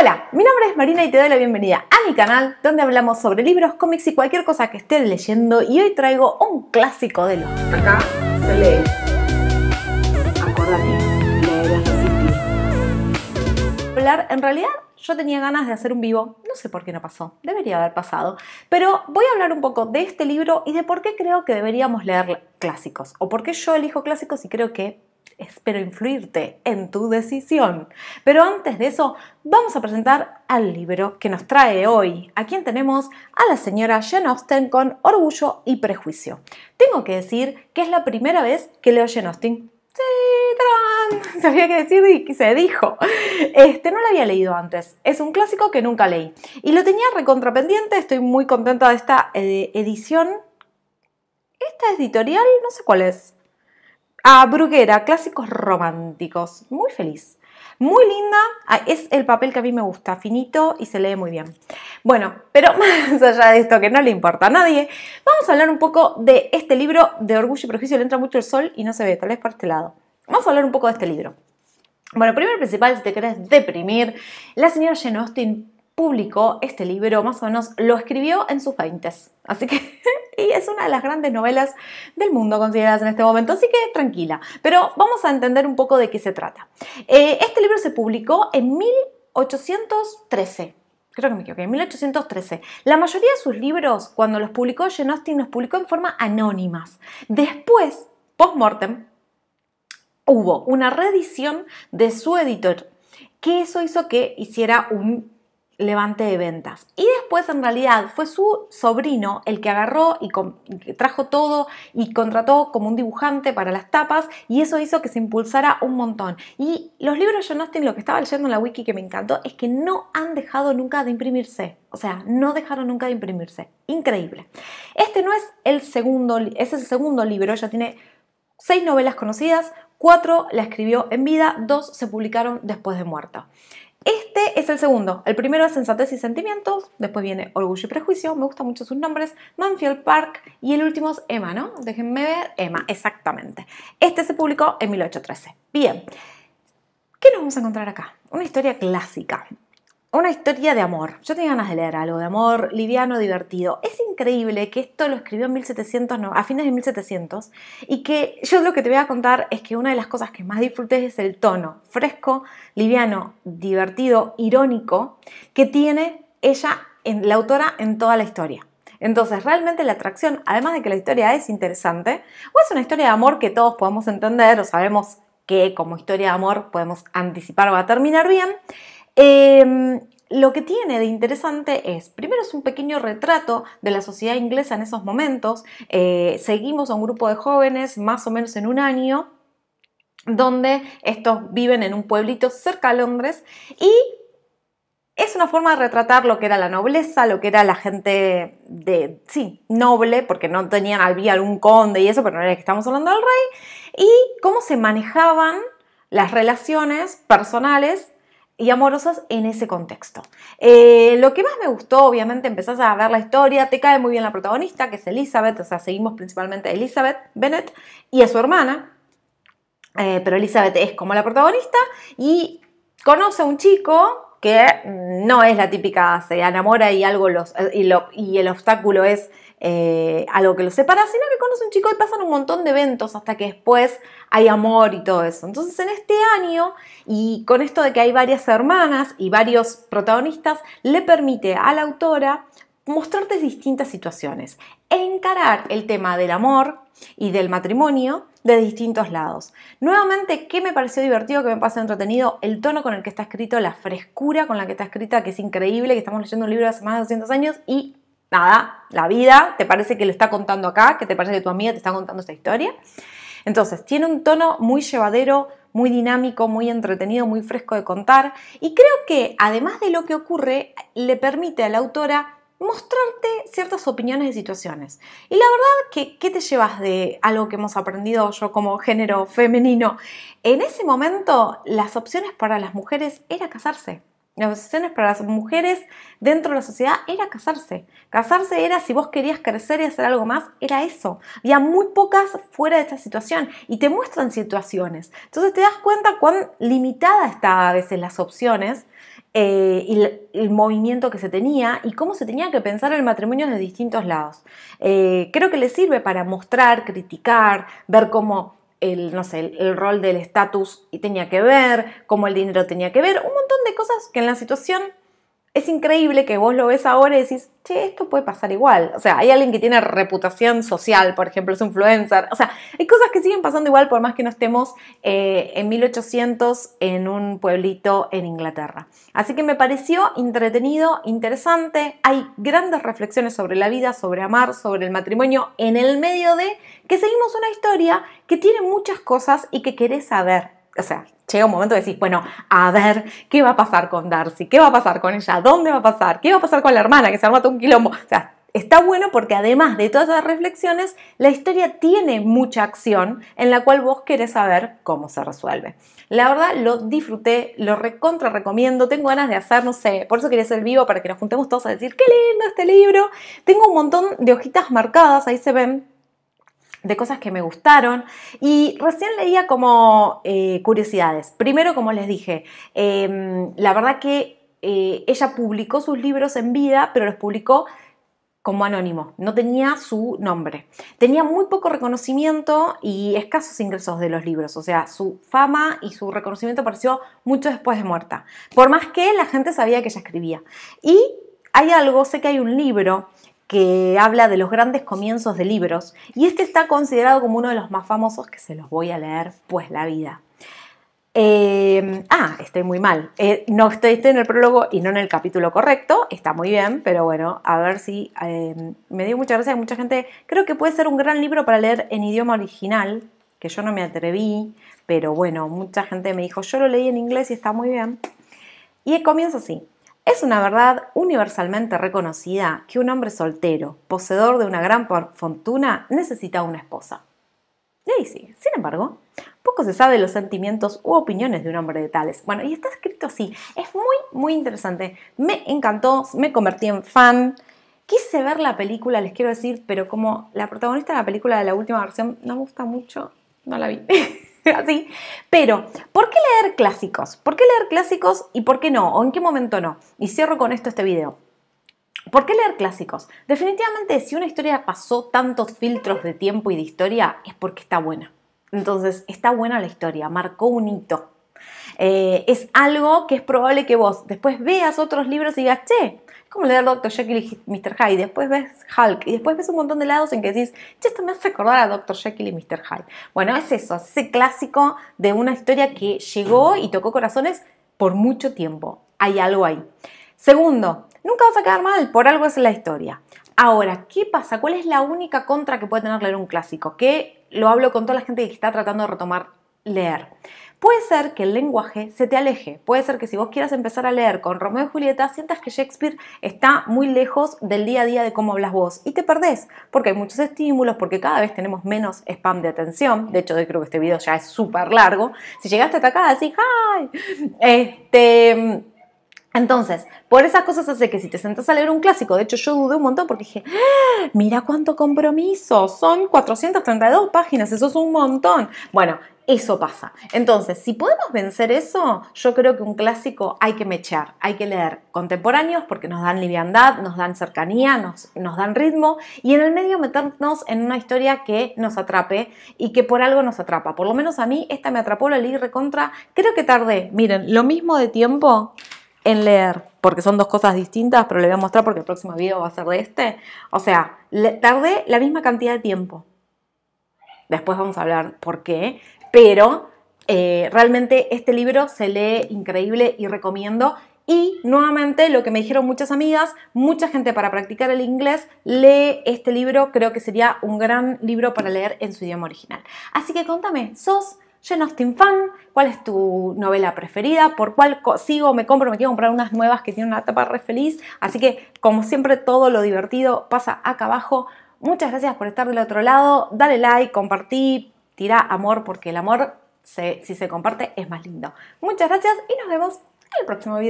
Hola, mi nombre es Marina y te doy la bienvenida a mi canal donde hablamos sobre libros, cómics y cualquier cosa que estés leyendo y hoy traigo un clásico de los... Acá se lee. Acuérdate, Hablar en realidad yo tenía ganas de hacer un vivo, no sé por qué no pasó, debería haber pasado, pero voy a hablar un poco de este libro y de por qué creo que deberíamos leer clásicos, o por qué yo elijo clásicos y creo que espero influirte en tu decisión. Pero antes de eso, vamos a presentar al libro que nos trae hoy. A quien tenemos a la señora Jane Austen con Orgullo y Prejuicio. Tengo que decir que es la primera vez que leo Jane Austen. Sí, ¡tarán! Sabía que decir y se dijo. Este no lo había leído antes. Es un clásico que nunca leí. Y lo tenía recontrapendiente. Estoy muy contenta de esta eh, edición. Esta editorial, no sé cuál es a Bruguera, clásicos románticos. Muy feliz. Muy linda, ah, es el papel que a mí me gusta, finito y se lee muy bien. Bueno, pero más allá de esto que no le importa a nadie, vamos a hablar un poco de este libro de Orgullo y Prejuicio, le entra mucho el sol y no se ve, tal vez por este lado. Vamos a hablar un poco de este libro. Bueno, primero y principal, si te querés deprimir, la señora Jane Austen publicó este libro, más o menos lo escribió en sus 20. Así que y es una de las grandes novelas del mundo consideradas en este momento, así que tranquila. Pero vamos a entender un poco de qué se trata. Eh, este libro se publicó en 1813 creo que me equivoqué, en 1813. La mayoría de sus libros, cuando los publicó Jane los publicó en forma anónimas. Después, post-mortem, hubo una reedición de su editor, que eso hizo que hiciera un levante de ventas. Y después en realidad fue su sobrino el que agarró y trajo todo y contrató como un dibujante para las tapas y eso hizo que se impulsara un montón. Y los libros John Austin, lo que estaba leyendo en la wiki que me encantó, es que no han dejado nunca de imprimirse. O sea, no dejaron nunca de imprimirse. Increíble. Este no es el segundo, ese es el segundo libro, Ella tiene seis novelas conocidas, cuatro la escribió en vida, dos se publicaron después de muerto. Este es el segundo. El primero es Sensatez y Sentimientos, después viene Orgullo y Prejuicio, me gustan mucho sus nombres, Manfield Park y el último es Emma, ¿no? Déjenme ver, Emma, exactamente. Este se publicó en 1813. Bien, ¿qué nos vamos a encontrar acá? Una historia clásica una historia de amor. Yo tenía ganas de leer algo de amor liviano, divertido. Es increíble que esto lo escribió en 1700, a fines de 1700 y que yo lo que te voy a contar es que una de las cosas que más disfrutes es el tono fresco, liviano, divertido, irónico que tiene ella, la autora, en toda la historia. Entonces, realmente la atracción, además de que la historia es interesante, o es una historia de amor que todos podemos entender o sabemos que como historia de amor podemos anticipar va a terminar bien, Em, lo que tiene de interesante es, primero es un pequeño retrato de la sociedad inglesa en esos momentos, eh, seguimos a un grupo de jóvenes más o menos en un año, donde estos viven en un pueblito cerca de Londres y es una forma de retratar lo que era la nobleza, lo que era la gente de, sí, noble, porque no tenían, al había algún conde y eso, pero no era que estamos hablando del rey, y cómo se manejaban las relaciones personales y amorosas en ese contexto. Eh, lo que más me gustó, obviamente, empezás a ver la historia, te cae muy bien la protagonista, que es Elizabeth, o sea, seguimos principalmente a Elizabeth Bennett y a su hermana, eh, pero Elizabeth es como la protagonista y conoce a un chico que no es la típica, se enamora y algo los, y el obstáculo es eh, algo que lo separa, sino que conoce un chico y pasan un montón de eventos hasta que después hay amor y todo eso. Entonces en este año, y con esto de que hay varias hermanas y varios protagonistas, le permite a la autora mostrarte distintas situaciones, encarar el tema del amor y del matrimonio de distintos lados. Nuevamente, ¿qué me pareció divertido, que me pareció entretenido? El tono con el que está escrito, la frescura con la que está escrita, que es increíble, que estamos leyendo un libro de hace más de 200 años y nada, la vida te parece que lo está contando acá, que te parece que tu amiga te está contando esta historia. Entonces, tiene un tono muy llevadero, muy dinámico, muy entretenido, muy fresco de contar y creo que además de lo que ocurre, le permite a la autora mostrarte ciertas opiniones y situaciones. Y la verdad que, ¿qué te llevas de algo que hemos aprendido yo como género femenino? En ese momento, las opciones para las mujeres era casarse las para las mujeres dentro de la sociedad era casarse. Casarse era si vos querías crecer y hacer algo más, era eso. Había muy pocas fuera de esta situación y te muestran situaciones. Entonces te das cuenta cuán limitada estaba a veces las opciones eh, y el, movimiento que se tenía y cómo se tenía que pensar el matrimonio de distintos lados. Eh, creo que le sirve para mostrar, criticar, ver cómo el, no sé, el, el rol del estatus tenía que ver, cómo el dinero tenía que ver, un montón cosas que en la situación es increíble que vos lo ves ahora y decís, che, esto puede pasar igual. O sea, hay alguien que tiene reputación social, por ejemplo, es un influencer. O sea, hay cosas que siguen pasando igual por más que no estemos eh, en 1800 en un pueblito en Inglaterra. Así que me pareció entretenido, interesante. Hay grandes reflexiones sobre la vida, sobre amar, sobre el matrimonio, en el medio de que seguimos una historia que tiene muchas cosas y que querés saber o sea, llega un momento de decir, bueno, a ver, ¿qué va a pasar con Darcy? ¿Qué va a pasar con ella? ¿Dónde va a pasar? ¿Qué va a pasar con la hermana que se ha matado un quilombo? O sea, está bueno porque además de todas esas reflexiones, la historia tiene mucha acción en la cual vos querés saber cómo se resuelve. La verdad lo disfruté, lo recontra recomiendo, tengo ganas de hacer, no sé, por eso quería ser vivo para que nos juntemos todos a decir, qué lindo este libro. Tengo un montón de hojitas marcadas, ahí se ven de cosas que me gustaron y recién leía como eh, curiosidades. Primero, como les dije, em, la verdad que eh, ella publicó sus libros en vida, pero los publicó como anónimo, no tenía su nombre. Tenía muy poco reconocimiento y escasos ingresos de los libros, o sea, su fama y su reconocimiento apareció mucho después de muerta, por más que la gente sabía que ella escribía. Y hay algo, sé que hay un libro que habla de los grandes comienzos de libros y este está considerado como uno de los más famosos que se los voy a leer, pues la vida. Eh, ah, estoy muy mal. Eh, no estoy, en el prólogo y no en el capítulo correcto. Está muy bien, pero bueno, a ver si eh, me dio mucha gracia. Mucha gente creo que puede ser un gran libro para leer en idioma original, que yo no me atreví, pero bueno, mucha gente me dijo, yo lo leí en inglés y está muy bien. Y comienza así. Es una verdad universalmente reconocida que un hombre soltero, poseedor de una gran fortuna, necesita una esposa. Y ahí sí, sin embargo, poco se sabe los sentimientos u opiniones de un hombre de tales. Bueno, y está escrito así. Es muy, muy interesante. Me encantó, me convertí en fan. Quise ver la película, les quiero decir, pero como la protagonista de la película de la última versión no me gusta mucho, no la vi. así. Pero, ¿por qué leer clásicos? ¿Por qué leer clásicos y por qué no? ¿O en qué momento no? Y cierro con esto este video. ¿Por qué leer clásicos? Definitivamente, si una historia pasó tantos filtros de tiempo y de historia, es porque está buena. Entonces, está buena la historia, marcó un hito. Eh, es algo que es probable que vos después veas otros libros y digas, che, como leer Dr. Jekyll y Mr. Hyde, después ves Hulk y después ves un montón de lados en que decís, che, esto me hace recordar a Dr. Jekyll y Mr. Hyde. Bueno, es eso, ese clásico de una historia que llegó y tocó corazones por mucho tiempo. Hay algo ahí. Segundo, nunca vas a quedar mal, por algo es la historia. Ahora, ¿qué pasa? ¿Cuál es la única contra que puede tener leer un clásico? Que lo hablo con toda la gente que está tratando de retomar leer. Puede ser que el lenguaje se te aleje, puede ser que si vos quieras empezar a leer con Romeo y Julieta, sientas que Shakespeare está muy lejos del día a día de cómo hablas vos y te perdés, porque hay muchos estímulos, porque cada vez tenemos menos spam de atención, de hecho yo creo que este video ya es súper largo, si llegaste hasta acá, así, ¡ay! Este entonces, por esas cosas hace que si te sentas a leer un clásico, de hecho yo dudé un montón porque dije, ah, mira cuánto compromiso, son 432 páginas, eso es un montón. Bueno, eso pasa. Entonces, si podemos vencer eso, yo creo que un clásico hay que mechar, hay que leer contemporáneos porque nos dan liviandad, nos dan cercanía, nos, nos, dan ritmo y en el medio meternos en una historia que nos atrape y que por algo nos atrapa. Por lo menos a mí esta me atrapó, la leí recontra, creo que tardé, miren, lo mismo de tiempo en leer, porque son dos cosas distintas, pero le voy a mostrar porque el próximo video va a ser de este. O sea, tardé la misma cantidad de tiempo. Después vamos a hablar por qué, pero eh, realmente este libro se lee increíble y recomiendo. Y nuevamente lo que me dijeron muchas amigas, mucha gente para practicar el inglés lee este libro, creo que sería un gran libro para leer en su idioma original. Así que contame, ¿sos Jane Austen fan, cuál es tu novela preferida, por cuál sigo, me compro, me quiero comprar unas nuevas que tienen una tapa re feliz. Así que, como siempre, todo lo divertido pasa acá abajo. Muchas gracias por estar del otro lado. Dale like, compartí, tira amor, porque el amor, si se comparte, es más lindo. Muchas gracias y nos vemos en el próximo video.